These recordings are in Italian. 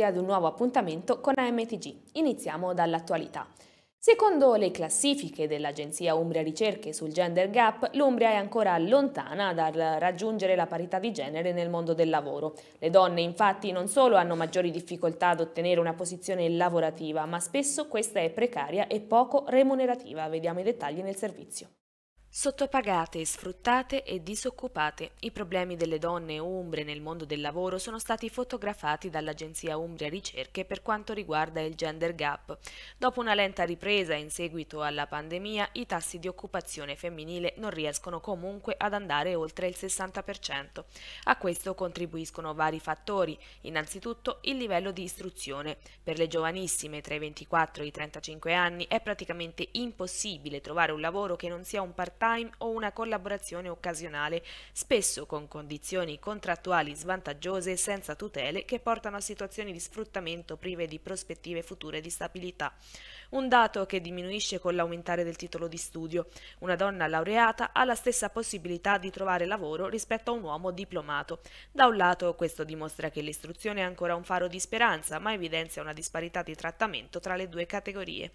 benvenuti ad un nuovo appuntamento con AMTG. Iniziamo dall'attualità. Secondo le classifiche dell'Agenzia Umbria Ricerche sul Gender Gap, l'Umbria è ancora lontana dal raggiungere la parità di genere nel mondo del lavoro. Le donne infatti non solo hanno maggiori difficoltà ad ottenere una posizione lavorativa, ma spesso questa è precaria e poco remunerativa. Vediamo i dettagli nel servizio. Sottopagate, sfruttate e disoccupate, i problemi delle donne umbre nel mondo del lavoro sono stati fotografati dall'Agenzia Umbria Ricerche per quanto riguarda il gender gap. Dopo una lenta ripresa in seguito alla pandemia, i tassi di occupazione femminile non riescono comunque ad andare oltre il 60%. A questo contribuiscono vari fattori, innanzitutto il livello di istruzione. Per le giovanissime tra i 24 e i 35 anni è praticamente impossibile trovare un lavoro che non sia un partito part-time o una collaborazione occasionale, spesso con condizioni contrattuali svantaggiose e senza tutele che portano a situazioni di sfruttamento prive di prospettive future di stabilità. Un dato che diminuisce con l'aumentare del titolo di studio. Una donna laureata ha la stessa possibilità di trovare lavoro rispetto a un uomo diplomato. Da un lato questo dimostra che l'istruzione è ancora un faro di speranza, ma evidenzia una disparità di trattamento tra le due categorie.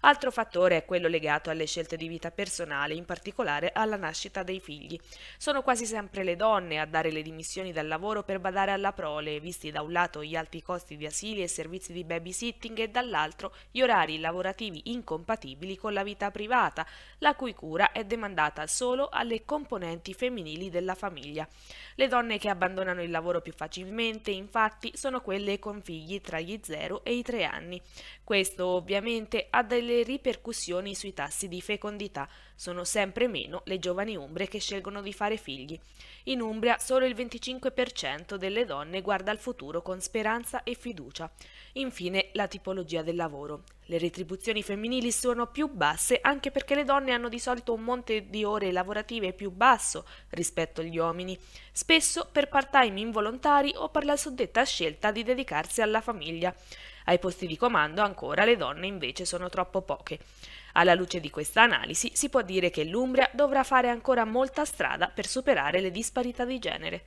Altro fattore è quello legato alle scelte di vita personale, in particolare alla nascita dei figli. Sono quasi sempre le donne a dare le dimissioni dal lavoro per badare alla prole, visti da un lato gli alti costi di asili e servizi di babysitting e dall'altro gli orari lavorativi incompatibili con la vita privata, la cui cura è demandata solo alle componenti femminili della famiglia. Le donne che abbandonano il lavoro più facilmente, infatti, sono quelle con figli tra gli 0 e i 3 anni. Questo ovviamente ha delle ripercussioni sui tassi di fecondità. Sono sempre meno le giovani umbre che scelgono di fare figli. In Umbria solo il 25% delle donne guarda al futuro con speranza e fiducia. Infine la tipologia del lavoro. Le retribuzioni femminili sono più basse anche perché le donne hanno di solito un monte di ore lavorative più basso rispetto agli uomini, spesso per part-time involontari o per la suddetta scelta di dedicarsi alla famiglia. Ai posti di comando ancora le donne invece sono troppo poche. Alla luce di questa analisi si può dire che l'Umbria dovrà fare ancora molta strada per superare le disparità di genere.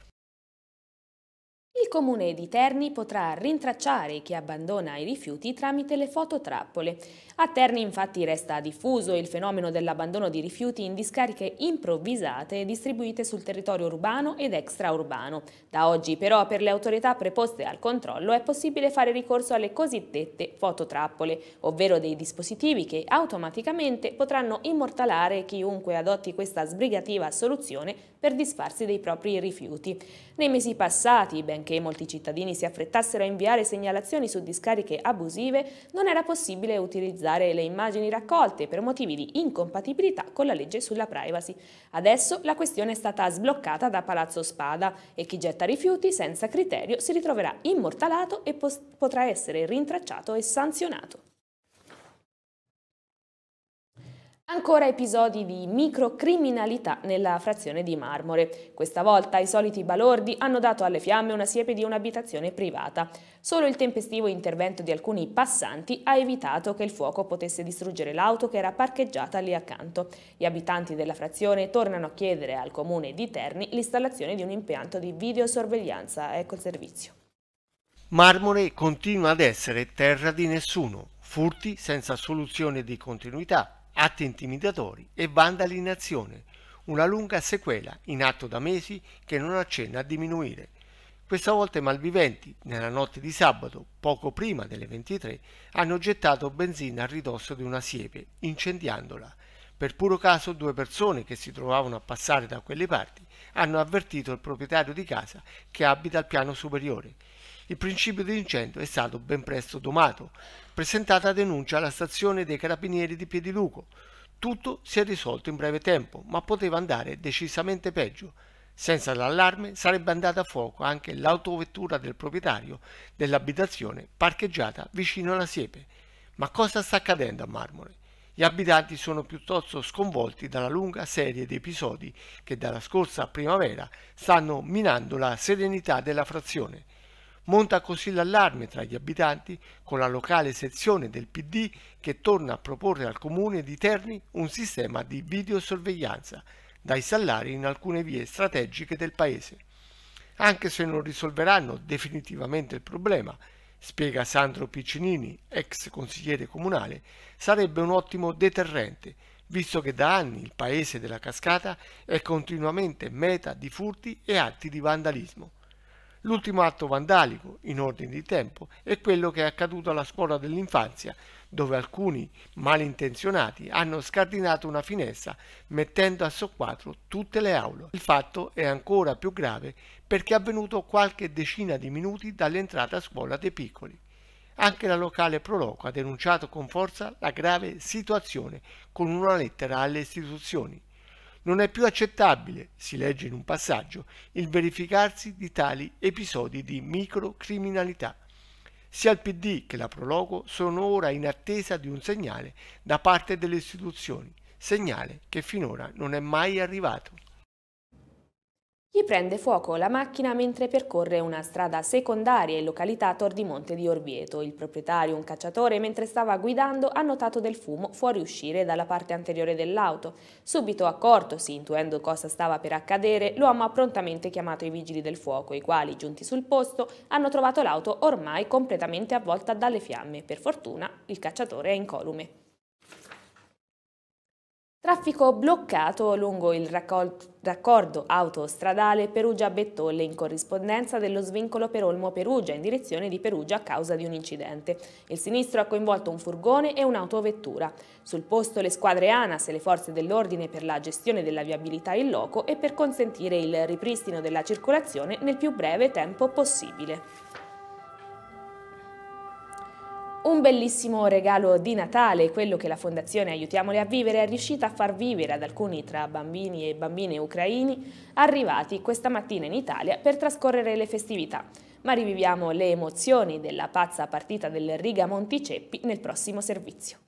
Il comune di Terni potrà rintracciare chi abbandona i rifiuti tramite le fototrappole. A Terni infatti resta diffuso il fenomeno dell'abbandono di rifiuti in discariche improvvisate distribuite sul territorio urbano ed extraurbano. Da oggi però per le autorità preposte al controllo è possibile fare ricorso alle cosiddette fototrappole, ovvero dei dispositivi che automaticamente potranno immortalare chiunque adotti questa sbrigativa soluzione per disfarsi dei propri rifiuti. Nei mesi passati, benché molti cittadini si affrettassero a inviare segnalazioni su discariche abusive, non era possibile utilizzare le immagini raccolte per motivi di incompatibilità con la legge sulla privacy. Adesso la questione è stata sbloccata da Palazzo Spada e chi getta rifiuti senza criterio si ritroverà immortalato e potrà essere rintracciato e sanzionato. Ancora episodi di microcriminalità nella frazione di Marmore. Questa volta i soliti balordi hanno dato alle fiamme una siepe di un'abitazione privata. Solo il tempestivo intervento di alcuni passanti ha evitato che il fuoco potesse distruggere l'auto che era parcheggiata lì accanto. Gli abitanti della frazione tornano a chiedere al comune di Terni l'installazione di un impianto di videosorveglianza. Ecco il servizio. Marmore continua ad essere terra di nessuno, furti senza soluzione di continuità, atti intimidatori e vandali in azione, una lunga sequela in atto da mesi che non accenna a diminuire. Questa volta i malviventi, nella notte di sabato, poco prima delle 23, hanno gettato benzina a ridosso di una siepe, incendiandola. Per puro caso due persone che si trovavano a passare da quelle parti hanno avvertito il proprietario di casa che abita al piano superiore il principio dell'incendio è stato ben presto domato. Presentata denuncia alla stazione dei carabinieri di Piediluco. Tutto si è risolto in breve tempo, ma poteva andare decisamente peggio. Senza l'allarme sarebbe andata a fuoco anche l'autovettura del proprietario dell'abitazione parcheggiata vicino alla siepe. Ma cosa sta accadendo a Marmore? Gli abitanti sono piuttosto sconvolti dalla lunga serie di episodi che dalla scorsa primavera stanno minando la serenità della frazione. Monta così l'allarme tra gli abitanti con la locale sezione del PD che torna a proporre al comune di Terni un sistema di videosorveglianza dai salari in alcune vie strategiche del paese. Anche se non risolveranno definitivamente il problema, spiega Sandro Piccinini, ex consigliere comunale, sarebbe un ottimo deterrente, visto che da anni il paese della cascata è continuamente meta di furti e atti di vandalismo. L'ultimo atto vandalico, in ordine di tempo, è quello che è accaduto alla scuola dell'infanzia, dove alcuni malintenzionati hanno scardinato una finestra mettendo a soqquadro tutte le aule. Il fatto è ancora più grave perché è avvenuto qualche decina di minuti dall'entrata a scuola dei piccoli. Anche la locale Proloco ha denunciato con forza la grave situazione con una lettera alle istituzioni. Non è più accettabile, si legge in un passaggio, il verificarsi di tali episodi di microcriminalità. Sia il PD che la Prologo sono ora in attesa di un segnale da parte delle istituzioni, segnale che finora non è mai arrivato. Gli prende fuoco la macchina mentre percorre una strada secondaria in località Tordimonte di Orvieto. Il proprietario, un cacciatore, mentre stava guidando ha notato del fumo fuoriuscire dalla parte anteriore dell'auto. Subito accortosi, intuendo cosa stava per accadere, l'uomo ha prontamente chiamato i vigili del fuoco, i quali, giunti sul posto, hanno trovato l'auto ormai completamente avvolta dalle fiamme. Per fortuna il cacciatore è incolume. Traffico bloccato lungo il raccordo autostradale Perugia-Bettolle in corrispondenza dello svincolo per Olmo-Perugia in direzione di Perugia a causa di un incidente. Il sinistro ha coinvolto un furgone e un'autovettura. Sul posto le squadre ANAS e le forze dell'ordine per la gestione della viabilità in loco e per consentire il ripristino della circolazione nel più breve tempo possibile. Un bellissimo regalo di Natale, quello che la Fondazione Aiutiamole a Vivere è riuscita a far vivere ad alcuni tra bambini e bambine ucraini arrivati questa mattina in Italia per trascorrere le festività. Ma riviviamo le emozioni della pazza partita del Riga Monticeppi nel prossimo servizio.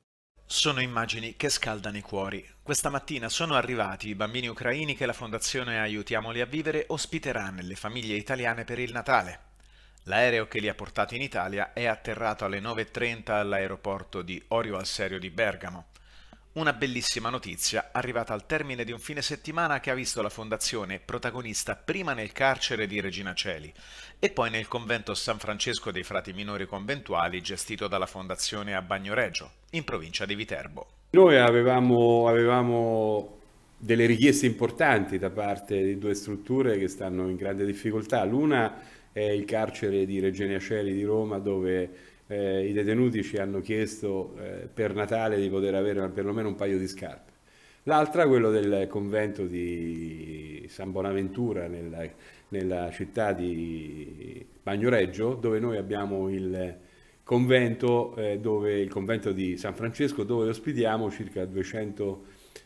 Sono immagini che scaldano i cuori. Questa mattina sono arrivati i bambini ucraini che la Fondazione Aiutiamoli a Vivere ospiterà nelle famiglie italiane per il Natale. L'aereo che li ha portati in Italia è atterrato alle 9.30 all'aeroporto di Orio al Serio di Bergamo. Una bellissima notizia arrivata al termine di un fine settimana che ha visto la fondazione protagonista prima nel carcere di Regina Celi e poi nel convento San Francesco dei Frati Minori Conventuali gestito dalla fondazione a Bagnoregio, in provincia di Viterbo. Noi avevamo, avevamo delle richieste importanti da parte di due strutture che stanno in grande difficoltà. L'una è il carcere di Regeni Asceli di Roma dove eh, i detenuti ci hanno chiesto eh, per Natale di poter avere perlomeno un paio di scarpe. L'altra, quello del convento di San Bonaventura nella, nella città di Bagnoreggio, dove noi abbiamo il convento, eh, dove, il convento di San Francesco, dove ospitiamo circa 200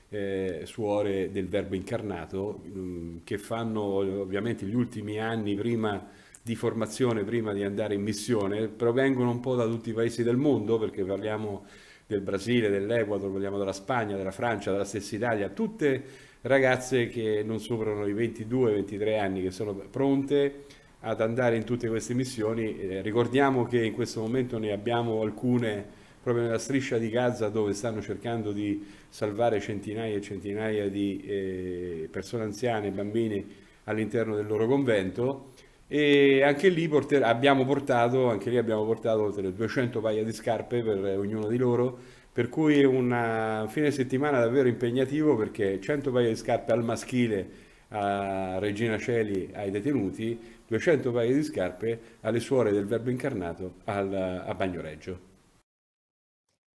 eh, suore del Verbo Incarnato, mh, mm, che fanno ovviamente gli ultimi anni prima di formazione prima di andare in missione provengono un po' da tutti i paesi del mondo, perché parliamo del Brasile, dell'Ecuador, parliamo della Spagna, della Francia, della stessa Italia, tutte ragazze che non superano i 22-23 anni, che sono pronte ad andare in tutte queste missioni. Eh, ricordiamo che in questo momento ne abbiamo alcune proprio nella striscia di Gaza dove stanno cercando di salvare centinaia e centinaia di eh, persone anziane bambini all'interno del loro convento e anche lì, porter, abbiamo, portato, anche lì abbiamo portato oltre 200 paia di scarpe per ognuno di loro per cui eh, un fine settimana davvero impegnativo perché 100 paia di scarpe al maschile a Regina Celi ai detenuti, 200 paia di scarpe alle suore del Verbo Incarnato al, a Bagnoreggio.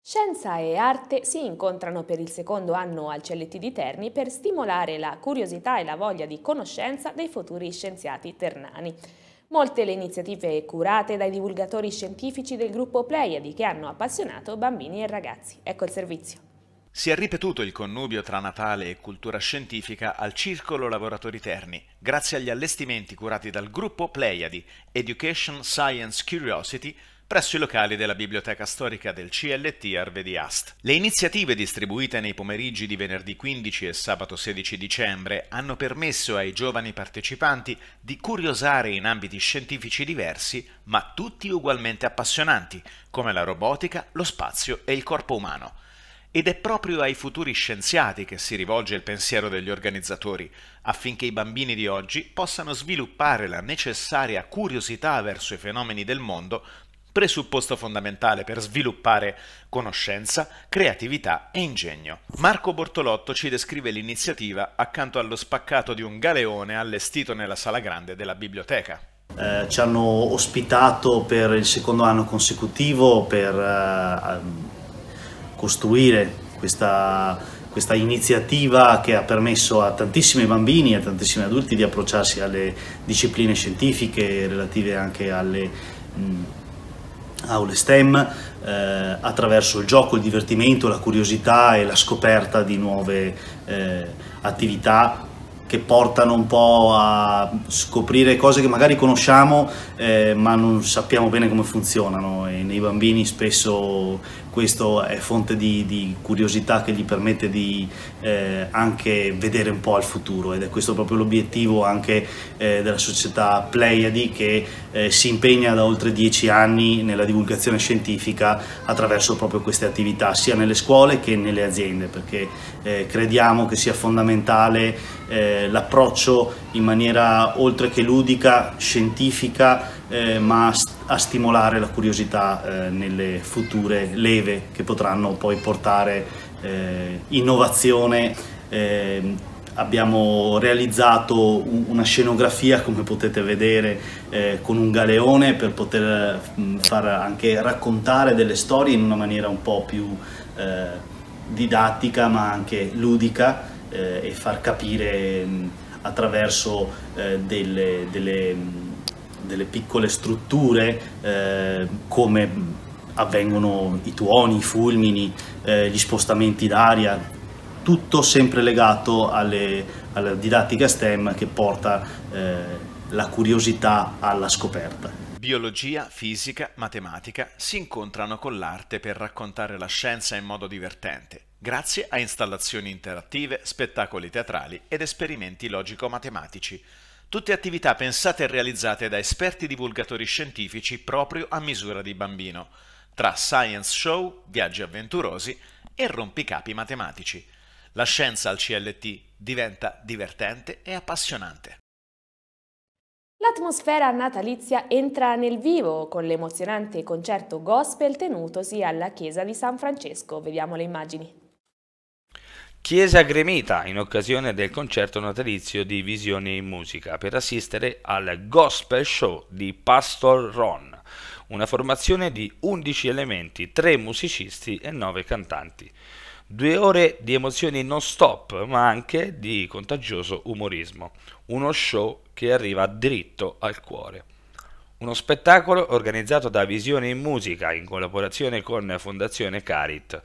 Scienza e arte si incontrano per il secondo anno al CLT di Terni per stimolare la curiosità e la voglia di conoscenza dei futuri scienziati ternani. Molte le iniziative curate dai divulgatori scientifici del gruppo Pleiadi che hanno appassionato bambini e ragazzi. Ecco il servizio. Si è ripetuto il connubio tra Natale e cultura scientifica al Circolo Lavoratori Terni, grazie agli allestimenti curati dal gruppo Pleiadi, Education Science Curiosity, presso i locali della Biblioteca Storica del CLT Arve di Ast. Le iniziative distribuite nei pomeriggi di venerdì 15 e sabato 16 dicembre hanno permesso ai giovani partecipanti di curiosare in ambiti scientifici diversi, ma tutti ugualmente appassionanti, come la robotica, lo spazio e il corpo umano. Ed è proprio ai futuri scienziati che si rivolge il pensiero degli organizzatori, affinché i bambini di oggi possano sviluppare la necessaria curiosità verso i fenomeni del mondo presupposto fondamentale per sviluppare conoscenza, creatività e ingegno. Marco Bortolotto ci descrive l'iniziativa accanto allo spaccato di un galeone allestito nella sala grande della biblioteca. Eh, ci hanno ospitato per il secondo anno consecutivo per eh, ehm, costruire questa, questa iniziativa che ha permesso a tantissimi bambini e a tantissimi adulti di approcciarsi alle discipline scientifiche relative anche alle mh, aule STEM eh, attraverso il gioco, il divertimento, la curiosità e la scoperta di nuove eh, attività che portano un po' a scoprire cose che magari conosciamo eh, ma non sappiamo bene come funzionano e nei bambini spesso questo è fonte di, di curiosità che gli permette di eh, anche vedere un po' il futuro ed è questo proprio l'obiettivo anche eh, della società Pleiadi che eh, si impegna da oltre dieci anni nella divulgazione scientifica attraverso proprio queste attività, sia nelle scuole che nelle aziende, perché eh, crediamo che sia fondamentale eh, l'approccio in maniera oltre che ludica, scientifica, eh, ma a stimolare la curiosità eh, nelle future leve che potranno poi portare eh, innovazione ehm, abbiamo realizzato una scenografia come potete vedere eh, con un galeone per poter mh, mm, far anche raccontare delle storie in una maniera un po' più eh, didattica ma anche ludica eh, e far capire mh, mm, attraverso eh, delle, delle, mm, delle, piccole strutture eh, come avvengono i tuoni, i fulmini, eh, gli spostamenti d'aria, tutto sempre legato alle, alla didattica STEM che porta eh, la curiosità alla scoperta. Biologia, fisica, matematica si incontrano con l'arte per raccontare la scienza in modo divertente, grazie a installazioni interattive, spettacoli teatrali ed esperimenti logico-matematici. Tutte attività pensate e realizzate da esperti divulgatori scientifici proprio a misura di bambino, tra science show, viaggi avventurosi e rompicapi matematici la scienza al CLT diventa divertente e appassionante. L'atmosfera natalizia entra nel vivo con l'emozionante concerto gospel tenutosi alla chiesa di San Francesco. Vediamo le immagini. Chiesa gremita in occasione del concerto natalizio di Visione in Musica per assistere al Gospel Show di Pastor Ron, una formazione di 11 elementi, 3 musicisti e 9 cantanti. Due ore di emozioni non stop, ma anche di contagioso umorismo. Uno show che arriva dritto al cuore. Uno spettacolo organizzato da Visione in Musica in collaborazione con Fondazione Carit.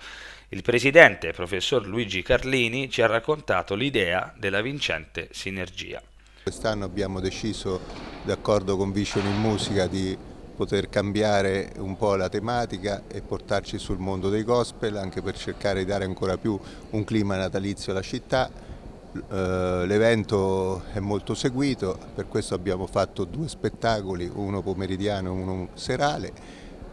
Il presidente, professor Luigi Carlini, ci ha raccontato l'idea della vincente sinergia. Quest'anno abbiamo deciso, d'accordo con Vision in Musica, di poter cambiare un po' la tematica e portarci sul mondo dei gospel anche per cercare di dare ancora più un clima natalizio alla città. Eh, l'evento è molto seguito, per questo abbiamo fatto due spettacoli, uno pomeridiano e uno serale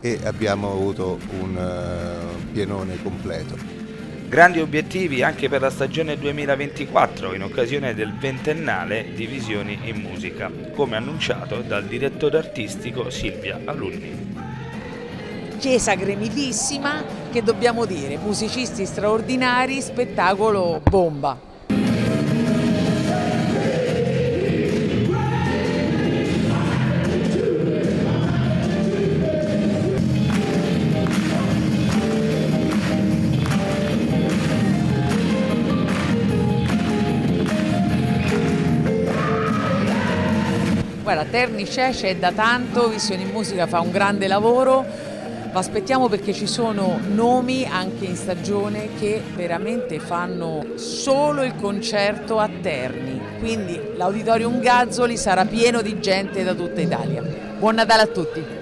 e abbiamo avuto un eh, pienone completo. Grandi obiettivi anche per la stagione 2024 in occasione del ventennale di Visioni in Musica, come annunciato dal direttore artistico Silvia Alunni. Chiesa gremitissima, che dobbiamo dire, musicisti straordinari, spettacolo bomba. Terni c'è, c'è da tanto, Visione in Musica fa un grande lavoro, ma aspettiamo perché ci sono nomi anche in stagione che veramente fanno solo il concerto a Terni, quindi l'Auditorium Gazzoli sarà pieno di gente da tutta Italia. Buon Natale a tutti!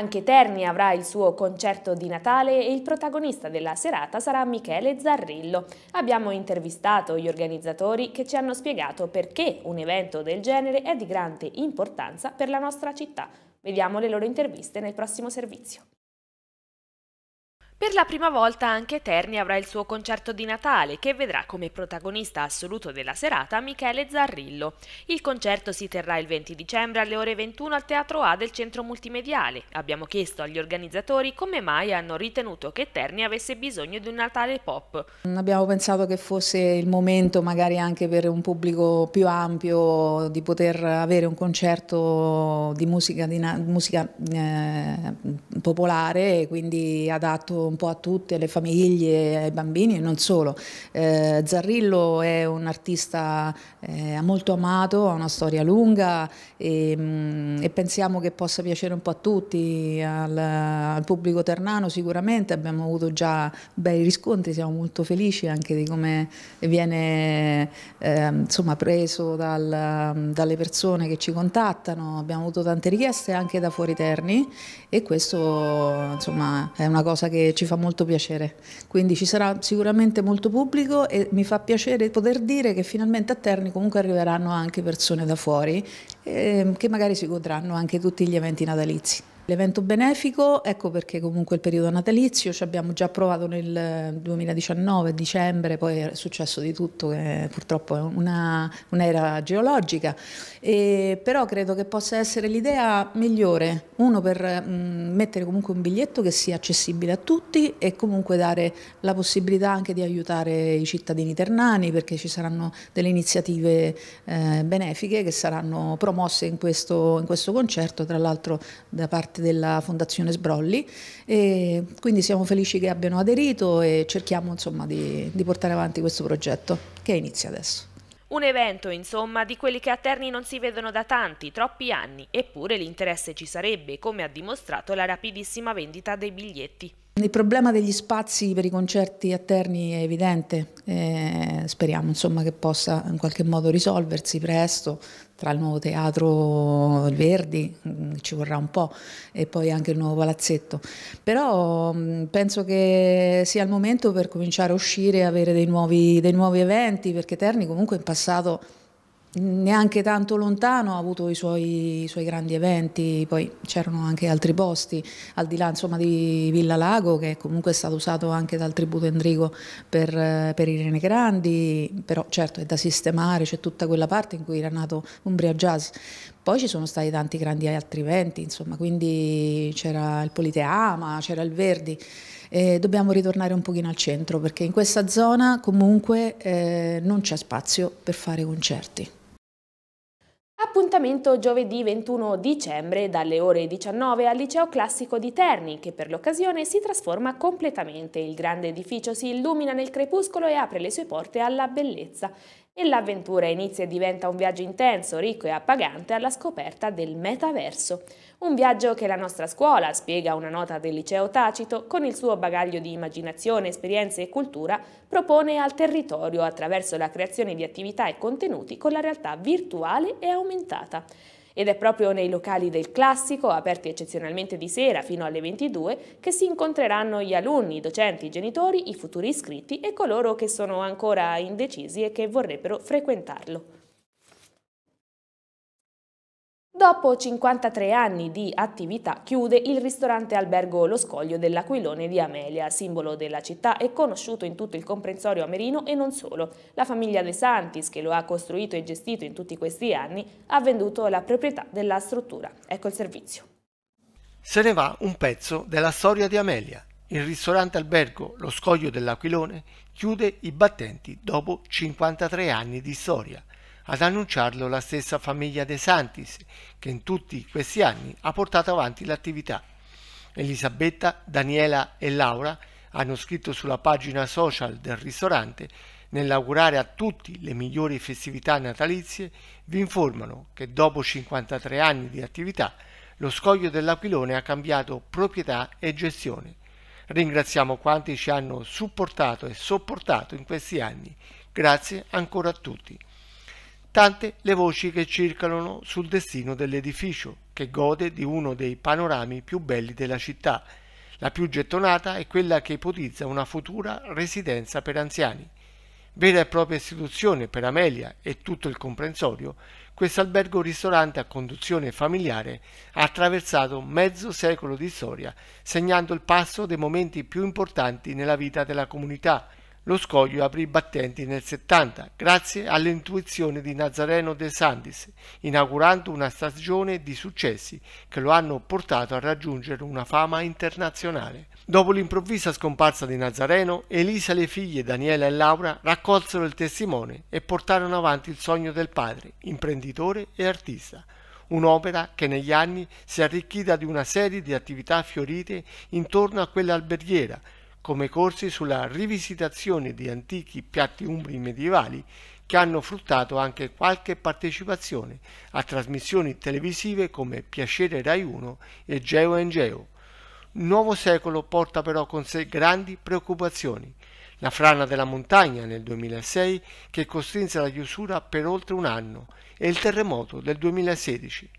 Anche Terni avrà il suo concerto di Natale e il protagonista della serata sarà Michele Zarrillo. Abbiamo intervistato gli organizzatori che ci hanno spiegato perché un evento del genere è di grande importanza per la nostra città. Vediamo le loro interviste nel prossimo servizio. Per la prima volta anche Terni avrà il suo concerto di Natale che vedrà come protagonista assoluto della serata Michele Zarrillo. Il concerto si terrà il 20 dicembre alle ore 21 al Teatro A del Centro Multimediale. Abbiamo chiesto agli organizzatori come mai hanno ritenuto che Terni avesse bisogno di un Natale pop. Abbiamo pensato che fosse il momento magari anche per un pubblico più ampio di poter avere un concerto di musica, di musica eh, popolare e quindi adatto un po' a tutte le famiglie, ai bambini e non solo. Eh, Zarrillo è un artista eh, molto amato, ha una storia lunga e, mh, mm, e, pensiamo che possa piacere un po' a tutti, al, al, pubblico ternano sicuramente, abbiamo avuto già bei riscontri, siamo molto felici anche di come viene eh, insomma, preso dal, dalle persone che ci contattano, abbiamo avuto tante richieste anche da fuori terni e questo insomma, è una cosa che ci ci fa molto piacere, quindi ci sarà sicuramente molto pubblico e mi fa piacere poter dire che finalmente a Terni comunque arriveranno anche persone da fuori eh, che magari si godranno anche tutti gli eventi natalizi. L'evento benefico, ecco perché comunque il periodo natalizio ci abbiamo già provato nel 2019, dicembre, poi è successo di tutto, eh, purtroppo è una, un'era geologica, e, però credo che possa essere l'idea migliore, uno per mh, mm, mettere comunque un biglietto che sia accessibile a tutti e comunque dare la possibilità anche di aiutare i cittadini ternani perché ci saranno delle iniziative eh, benefiche che saranno promosse in questo, in questo concerto, tra l'altro da parte parte della Fondazione Sbrolli e quindi siamo felici che abbiano aderito e cerchiamo insomma, di, di portare avanti questo progetto che inizia adesso. Un evento, insomma, di quelli che a Terni non si vedono da tanti, troppi anni, eppure l'interesse ci sarebbe, come ha dimostrato la rapidissima vendita dei biglietti. Il problema degli spazi per i concerti a Terni è evidente, eh, speriamo insomma, che possa in qualche modo risolversi presto tra il nuovo teatro il Verdi, mm, ci vorrà un po', e poi anche il nuovo palazzetto. Però mh, mm, penso che sia il momento per cominciare a uscire e avere dei nuovi, dei nuovi eventi, perché Terni comunque in passato neanche tanto lontano ha avuto i suoi, i suoi grandi eventi, poi c'erano anche altri posti, al di là insomma, di Villa Lago che comunque è stato usato anche dal tributo Endrigo per, eh, per Irene Grandi, però certo è da sistemare, c'è tutta quella parte in cui era nato Umbria Jazz, poi ci sono stati tanti grandi altri eventi, insomma, quindi c'era il Politeama, c'era il Verdi. E dobbiamo ritornare un pochino al centro perché in questa zona comunque eh, non c'è spazio per fare concerti. Appuntamento giovedì 21 dicembre dalle ore 19 al Liceo Classico di Terni che per l'occasione si trasforma completamente. Il grande edificio si illumina nel crepuscolo e apre le sue porte alla bellezza e l'avventura inizia e diventa un viaggio intenso, ricco e appagante alla scoperta del metaverso. Un viaggio che la nostra scuola, spiega una nota del liceo Tacito, con il suo bagaglio di immaginazione, esperienze e cultura, propone al territorio attraverso la creazione di attività e contenuti con la realtà virtuale e aumentata. Ed è proprio nei locali del classico, aperti eccezionalmente di sera fino alle 22, che si incontreranno gli alunni, i docenti, i genitori, i futuri iscritti e coloro che sono ancora indecisi e che vorrebbero frequentarlo. Dopo 53 anni di attività chiude il ristorante albergo Lo Scoglio dell'Aquilone di Amelia, simbolo della città e conosciuto in tutto il comprensorio amerino e non solo. La famiglia De Santis, che lo ha costruito e gestito in tutti questi anni, ha venduto la proprietà della struttura. Ecco il servizio. Se ne va un pezzo della storia di Amelia. Il ristorante albergo Lo Scoglio dell'Aquilone chiude i battenti dopo 53 anni di storia ad annunciarlo la stessa famiglia De Santis, che in tutti questi anni ha portato avanti l'attività. Elisabetta, Daniela e Laura hanno scritto sulla pagina social del ristorante nell'augurare a tutti le migliori festività natalizie, vi informano che dopo 53 anni di attività lo scoglio dell'Aquilone ha cambiato proprietà e gestione. Ringraziamo quanti ci hanno supportato e sopportato in questi anni. Grazie ancora a tutti tante le voci che circolano sul destino dell'edificio, che gode di uno dei panorami più belli della città. La più gettonata è quella che ipotizza una futura residenza per anziani. Vera e propria istituzione per Amelia e tutto il comprensorio, questo albergo ristorante a conduzione familiare ha attraversato mezzo secolo di storia, segnando il passo dei momenti più importanti nella vita della comunità lo scoglio aprì i battenti nel 70 grazie all'intuizione di Nazareno De Sandis, inaugurando una stagione di successi che lo hanno portato a raggiungere una fama internazionale. Dopo l'improvvisa scomparsa di Nazareno, Elisa, le figlie Daniela e Laura raccolsero il testimone e portarono avanti il sogno del padre, imprenditore e artista un'opera che negli anni si è arricchita di una serie di attività fiorite intorno a quella alberghiera, come corsi sulla rivisitazione di antichi piatti umbri medievali che hanno fruttato anche qualche partecipazione a trasmissioni televisive come Piacere Rai 1 e Geo in Geo. Il nuovo secolo porta però con sé grandi preoccupazioni. La frana della montagna nel 2006 che costrinse la chiusura per oltre un anno e il terremoto del 2016.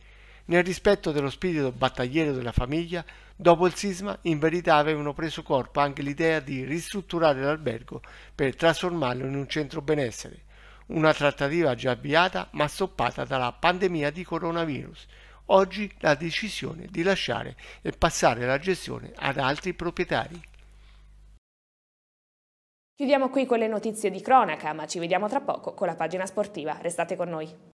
Nel rispetto dello spirito battagliero della famiglia, dopo il sisma in verità avevano preso corpo anche l'idea di ristrutturare l'albergo per trasformarlo in un centro benessere, una trattativa già avviata ma stoppata dalla pandemia di coronavirus. Oggi la decisione di lasciare e passare la gestione ad altri proprietari. Chiudiamo qui con le notizie di cronaca, ma ci vediamo tra poco con la pagina sportiva. Restate con noi.